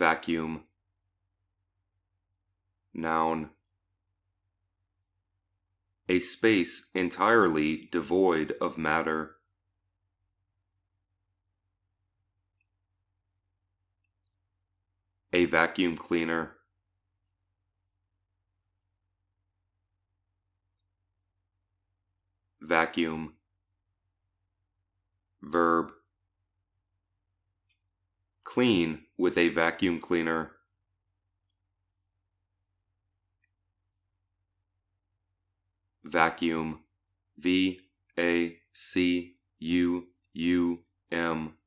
Vacuum. Noun. A space entirely devoid of matter. A vacuum cleaner. Vacuum. Verb. Clean with a vacuum cleaner. Vacuum. V A C U U M.